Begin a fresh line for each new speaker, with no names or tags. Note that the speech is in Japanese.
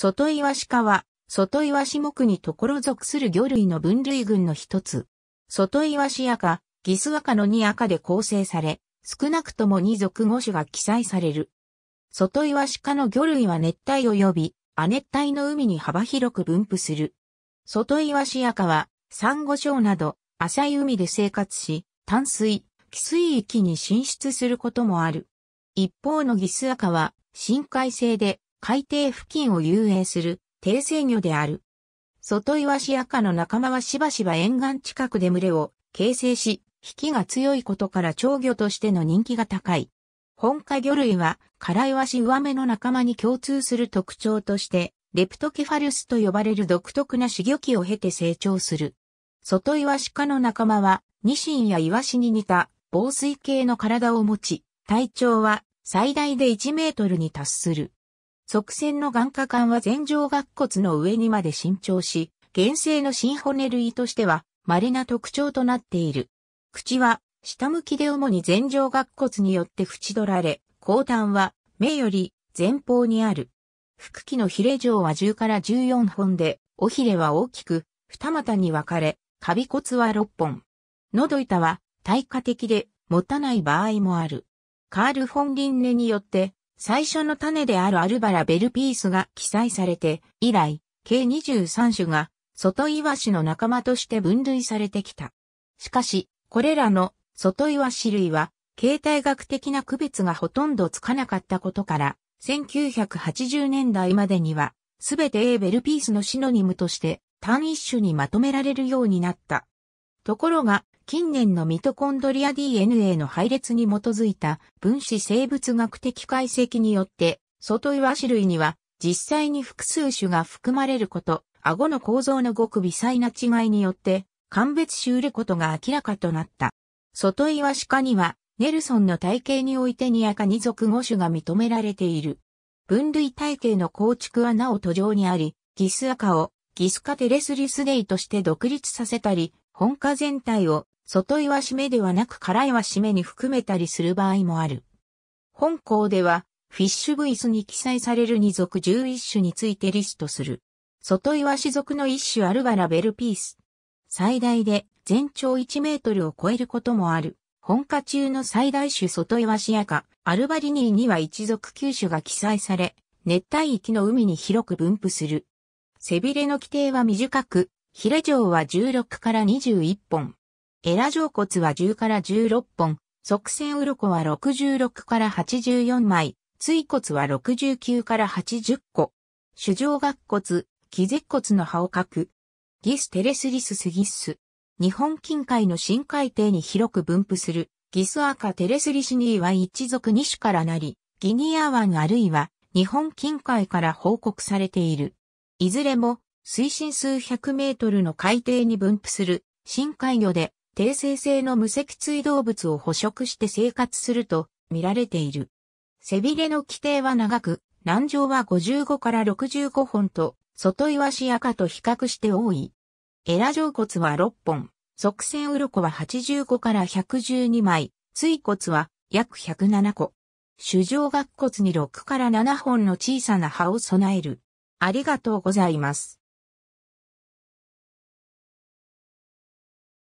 外岩シ科は、外岩シ目にところ属する魚類の分類群の一つ。外岩歯赤、ギス赤の2赤で構成され、少なくとも2属5種が記載される。外岩シ科の魚類は熱帯及び、亜熱帯の海に幅広く分布する。外岩シアカは、サンゴ礁など、浅い海で生活し、淡水、寄水域に進出することもある。一方のギスアカは、深海性で、海底付近を遊泳する低生魚である。外イワシカの仲間はしばしば沿岸近くで群れを形成し、引きが強いことから長魚としての人気が高い。本科魚類は、カライワシ上目の仲間に共通する特徴として、レプトケファルスと呼ばれる独特な死魚期を経て成長する。外イワシ科の仲間は、ニシンやイワシに似た防水系の体を持ち、体長は最大で1メートルに達する。側線の眼下管は前上顎骨の上にまで伸長し、原生の新骨類としては稀な特徴となっている。口は下向きで主に前上顎骨によって縁取られ、後端は目より前方にある。腹器のヒレ状は10から14本で、尾ひれは大きく、二股に分かれ、カビ骨は6本。喉板は耐火的で持たない場合もある。カール・フォン・リンネによって最初の種であるアルバラベルピースが記載されて、以来、計23種が、外イワシの仲間として分類されてきた。しかし、これらの外イワシ類は、形態学的な区別がほとんどつかなかったことから、1980年代までには、すべて A ベルピースのシノニムとして単一種にまとめられるようになった。ところが、近年のミトコンドリア DNA の配列に基づいた分子生物学的解析によって、外岩種類には実際に複数種が含まれること、顎の構造のごく微細な違いによって、鑑別しうることが明らかとなった。外岩種科には、ネルソンの体系においてにアカニ属5種が認められている。分類体系の構築はなお途上にあり、ギスアカをギスカテレスリスデイとして独立させたり、本科全体を外岩しめではなく辛い岩しめに含めたりする場合もある。本校では、フィッシュブイスに記載される二属11種についてリストする。外岩し属の一種アルバラベルピース。最大で全長1メートルを超えることもある。本家中の最大種外岩シやか、アルバリニーには一族九種が記載され、熱帯域の海に広く分布する。背びれの規定は短く、ヒレ状は16から21本。エラ上骨は10から16本、側線鱗は66から84枚、椎骨は69から80個。主上顎骨、気絶骨の葉を書く。ギステレスリススギス。日本近海の深海底に広く分布する、ギスアカテレスリシニーは一族二種からなり、ギニア湾あるいは日本近海から報告されている。いずれも水深数百メートルの海底に分布する深海魚で低生性の無脊椎動物を捕食して生活すると見られている。背びれの規定は長く、南上は55から65本と、外イワシアカと比較して多い。エラ上骨は6本、側線鱗は85から112枚、椎骨は約107個。主上顎骨に6から7本の小さな歯を備える。ありがとうございます。